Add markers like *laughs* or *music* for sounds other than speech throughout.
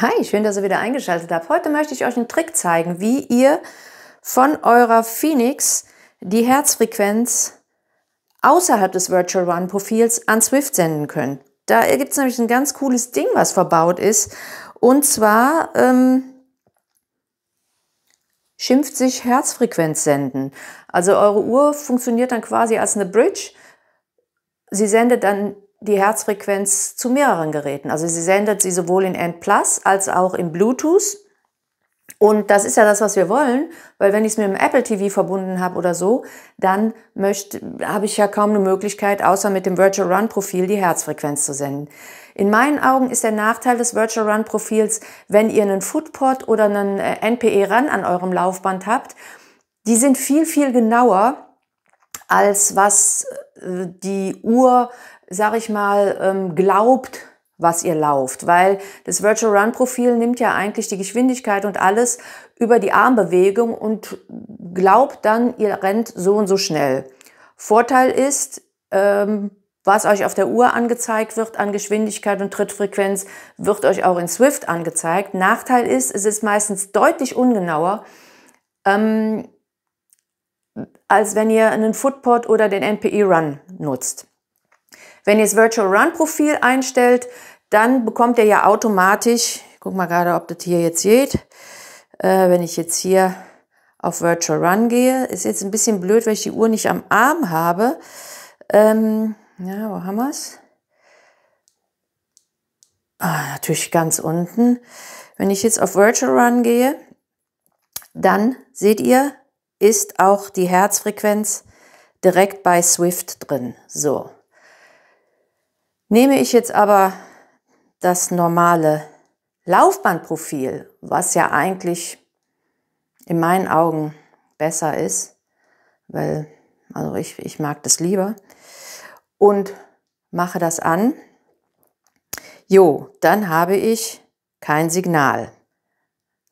Hi, schön, dass ihr wieder eingeschaltet habt. Heute möchte ich euch einen Trick zeigen, wie ihr von eurer Phoenix die Herzfrequenz außerhalb des Virtual Run Profils an Swift senden könnt. Da gibt es nämlich ein ganz cooles Ding, was verbaut ist. Und zwar ähm, schimpft sich Herzfrequenz senden. Also eure Uhr funktioniert dann quasi als eine Bridge. Sie sendet dann die Herzfrequenz zu mehreren Geräten. Also sie sendet sie sowohl in N Plus als auch in Bluetooth. Und das ist ja das, was wir wollen, weil wenn ich es mit dem Apple TV verbunden habe oder so, dann habe ich ja kaum eine Möglichkeit, außer mit dem Virtual Run Profil die Herzfrequenz zu senden. In meinen Augen ist der Nachteil des Virtual Run Profils, wenn ihr einen Footpod oder einen äh, NPE Run an eurem Laufband habt, die sind viel, viel genauer als was äh, die Uhr sag ich mal, ähm, glaubt, was ihr lauft, weil das Virtual Run Profil nimmt ja eigentlich die Geschwindigkeit und alles über die Armbewegung und glaubt dann, ihr rennt so und so schnell. Vorteil ist, ähm, was euch auf der Uhr angezeigt wird an Geschwindigkeit und Trittfrequenz, wird euch auch in Swift angezeigt. Nachteil ist, es ist meistens deutlich ungenauer, ähm, als wenn ihr einen Footpod oder den NPE Run nutzt. Wenn ihr das Virtual Run Profil einstellt, dann bekommt ihr ja automatisch, ich guck mal gerade, ob das hier jetzt geht, äh, wenn ich jetzt hier auf Virtual Run gehe, ist jetzt ein bisschen blöd, weil ich die Uhr nicht am Arm habe. Ähm, ja, wo haben wir's? Ah, natürlich ganz unten. Wenn ich jetzt auf Virtual Run gehe, dann seht ihr, ist auch die Herzfrequenz direkt bei Swift drin. So. Nehme ich jetzt aber das normale Laufbandprofil, was ja eigentlich in meinen Augen besser ist, weil also ich, ich mag das lieber und mache das an. Jo, dann habe ich kein Signal.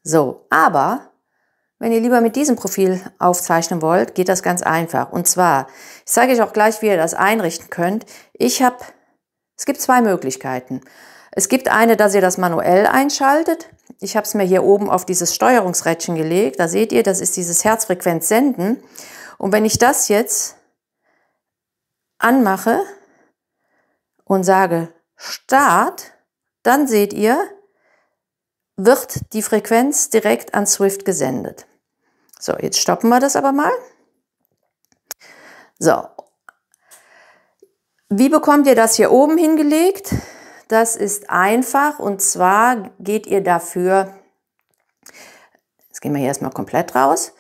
So, aber wenn ihr lieber mit diesem Profil aufzeichnen wollt, geht das ganz einfach. Und zwar, ich zeige euch auch gleich, wie ihr das einrichten könnt. Ich habe es gibt zwei Möglichkeiten. Es gibt eine, dass ihr das manuell einschaltet. Ich habe es mir hier oben auf dieses Steuerungsrädchen gelegt. Da seht ihr, das ist dieses Herzfrequenz senden. Und wenn ich das jetzt anmache und sage Start, dann seht ihr, wird die Frequenz direkt an Swift gesendet. So, jetzt stoppen wir das aber mal. So, wie bekommt ihr das hier oben hingelegt? Das ist einfach und zwar geht ihr dafür, jetzt gehen wir hier erstmal komplett raus,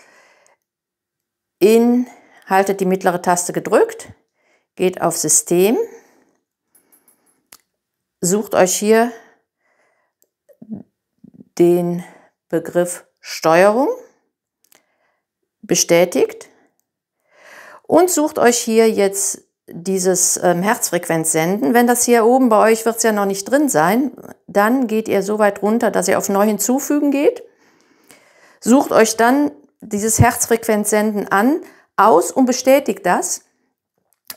in, haltet die mittlere Taste gedrückt, geht auf System, sucht euch hier den Begriff Steuerung, bestätigt und sucht euch hier jetzt dieses ähm, Herzfrequenz senden. Wenn das hier oben bei euch wird es ja noch nicht drin sein, dann geht ihr so weit runter, dass ihr auf Neu hinzufügen geht. Sucht euch dann dieses Herzfrequenz senden an, aus und bestätigt das.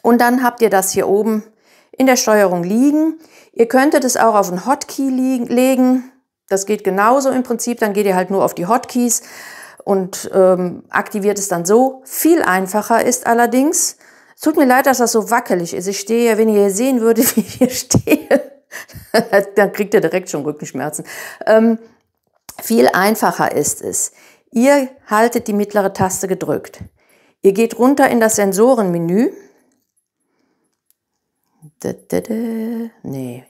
Und dann habt ihr das hier oben in der Steuerung liegen. Ihr könntet es auch auf einen Hotkey legen. Das geht genauso im Prinzip. Dann geht ihr halt nur auf die Hotkeys und ähm, aktiviert es dann so. Viel einfacher ist allerdings, es tut mir leid, dass das so wackelig ist. Ich stehe, wenn ihr sehen würdet, *laughs* wie ich hier stehe, *laughs* dann kriegt ihr direkt schon Rückenschmerzen. Ähm, viel einfacher ist es. Ihr haltet die mittlere Taste gedrückt. Ihr geht runter in das Sensorenmenü. Nee,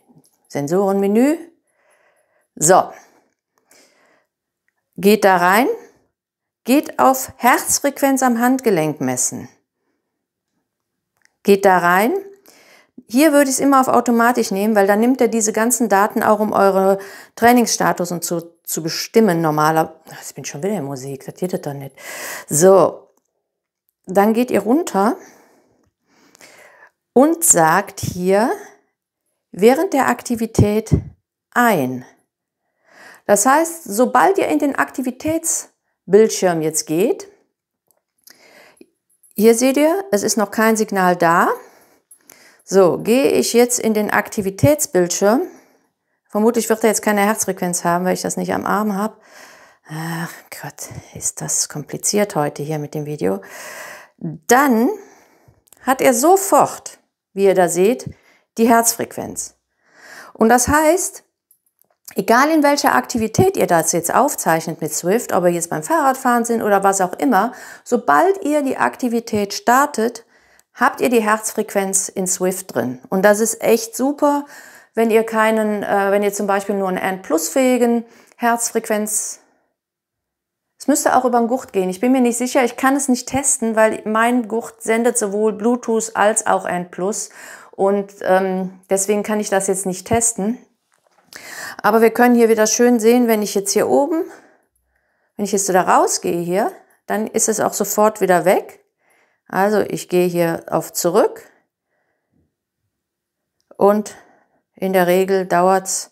Sensorenmenü. So. Geht da rein. Geht auf Herzfrequenz am Handgelenk messen geht da rein. Hier würde ich es immer auf automatisch nehmen, weil dann nimmt er diese ganzen Daten auch, um eure Trainingsstatus und so zu bestimmen. Normaler, ich bin schon wieder in Musik, das geht doch nicht. So, dann geht ihr runter und sagt hier während der Aktivität ein. Das heißt, sobald ihr in den Aktivitätsbildschirm jetzt geht, hier seht ihr, es ist noch kein Signal da. So, gehe ich jetzt in den Aktivitätsbildschirm. Vermutlich wird er jetzt keine Herzfrequenz haben, weil ich das nicht am Arm habe. Ach Gott, ist das kompliziert heute hier mit dem Video. Dann hat er sofort, wie ihr da seht, die Herzfrequenz. Und das heißt, Egal in welcher Aktivität ihr das jetzt aufzeichnet mit Swift, ob ihr jetzt beim Fahrradfahren sind oder was auch immer, sobald ihr die Aktivität startet, habt ihr die Herzfrequenz in Swift drin. Und das ist echt super, wenn ihr keinen, äh, wenn ihr zum Beispiel nur einen N-Plus-fähigen Herzfrequenz es müsste auch über den Gurt gehen. Ich bin mir nicht sicher, ich kann es nicht testen, weil mein Gurt sendet sowohl Bluetooth als auch N+. plus Und ähm, deswegen kann ich das jetzt nicht testen. Aber wir können hier wieder schön sehen, wenn ich jetzt hier oben, wenn ich jetzt wieder rausgehe hier, dann ist es auch sofort wieder weg. Also ich gehe hier auf zurück und in der Regel dauert es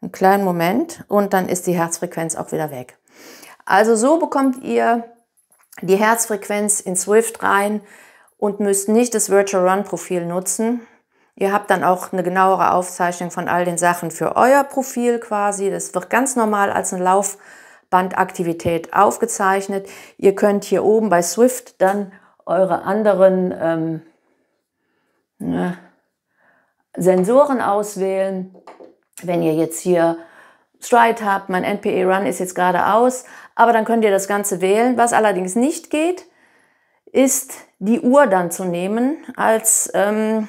einen kleinen Moment und dann ist die Herzfrequenz auch wieder weg. Also so bekommt ihr die Herzfrequenz in Swift rein und müsst nicht das Virtual Run Profil nutzen. Ihr habt dann auch eine genauere Aufzeichnung von all den Sachen für euer Profil quasi. Das wird ganz normal als eine Laufbandaktivität aufgezeichnet. Ihr könnt hier oben bei Swift dann eure anderen ähm, ne, Sensoren auswählen. Wenn ihr jetzt hier Stride habt, mein NPE Run ist jetzt gerade aus, aber dann könnt ihr das Ganze wählen. Was allerdings nicht geht, ist die Uhr dann zu nehmen als ähm,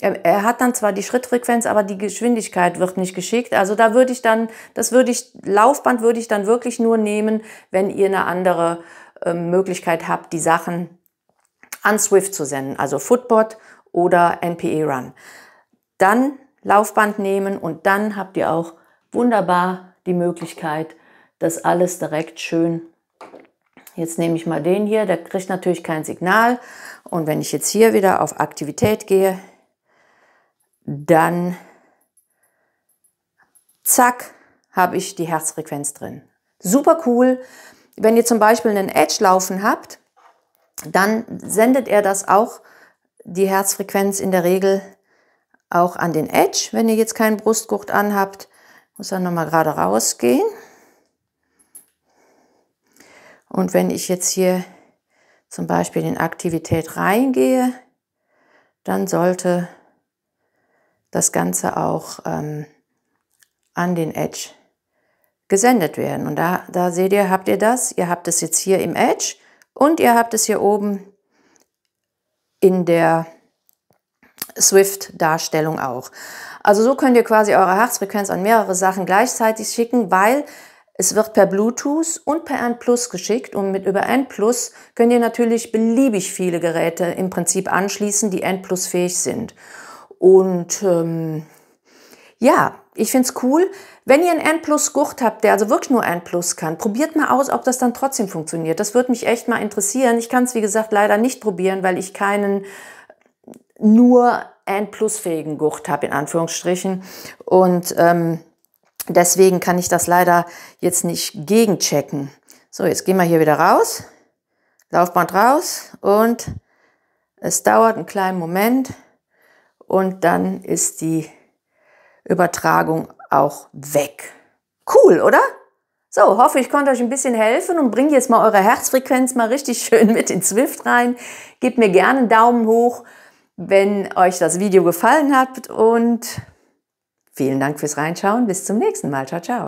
er hat dann zwar die Schrittfrequenz, aber die Geschwindigkeit wird nicht geschickt. Also da würde ich dann, das würde ich, Laufband würde ich dann wirklich nur nehmen, wenn ihr eine andere äh, Möglichkeit habt, die Sachen an Swift zu senden, also Footbot oder NPE Run. Dann Laufband nehmen und dann habt ihr auch wunderbar die Möglichkeit, das alles direkt schön. Jetzt nehme ich mal den hier, der kriegt natürlich kein Signal. Und wenn ich jetzt hier wieder auf Aktivität gehe, dann zack, habe ich die Herzfrequenz drin. Super cool. Wenn ihr zum Beispiel einen Edge laufen habt, dann sendet er das auch, die Herzfrequenz in der Regel auch an den Edge, wenn ihr jetzt keinen Brustgurt anhabt. Muss er nochmal gerade rausgehen. Und wenn ich jetzt hier zum Beispiel in Aktivität reingehe, dann sollte das Ganze auch ähm, an den Edge gesendet werden. Und da, da seht ihr, habt ihr das, ihr habt es jetzt hier im Edge und ihr habt es hier oben in der Swift-Darstellung auch. Also so könnt ihr quasi eure Herzfrequenz an mehrere Sachen gleichzeitig schicken, weil es wird per Bluetooth und per N Plus geschickt und mit über N Plus könnt ihr natürlich beliebig viele Geräte im Prinzip anschließen, die N Plus fähig sind. Und ähm, ja, ich finde es cool. Wenn ihr einen N plus Gurt habt, der also wirklich nur N plus kann, probiert mal aus, ob das dann trotzdem funktioniert. Das würde mich echt mal interessieren. Ich kann es, wie gesagt, leider nicht probieren, weil ich keinen äh, nur N plus fähigen Gurt habe, in Anführungsstrichen. Und ähm, deswegen kann ich das leider jetzt nicht gegenchecken. So, jetzt gehen wir hier wieder raus. Laufband raus und es dauert einen kleinen Moment und dann ist die Übertragung auch weg. Cool, oder? So, hoffe ich konnte euch ein bisschen helfen und bringe jetzt mal eure Herzfrequenz mal richtig *laughs* schön mit in Zwift rein. Gebt mir gerne einen Daumen hoch, wenn euch das Video gefallen hat und vielen Dank fürs Reinschauen. Bis zum nächsten Mal. Ciao, ciao.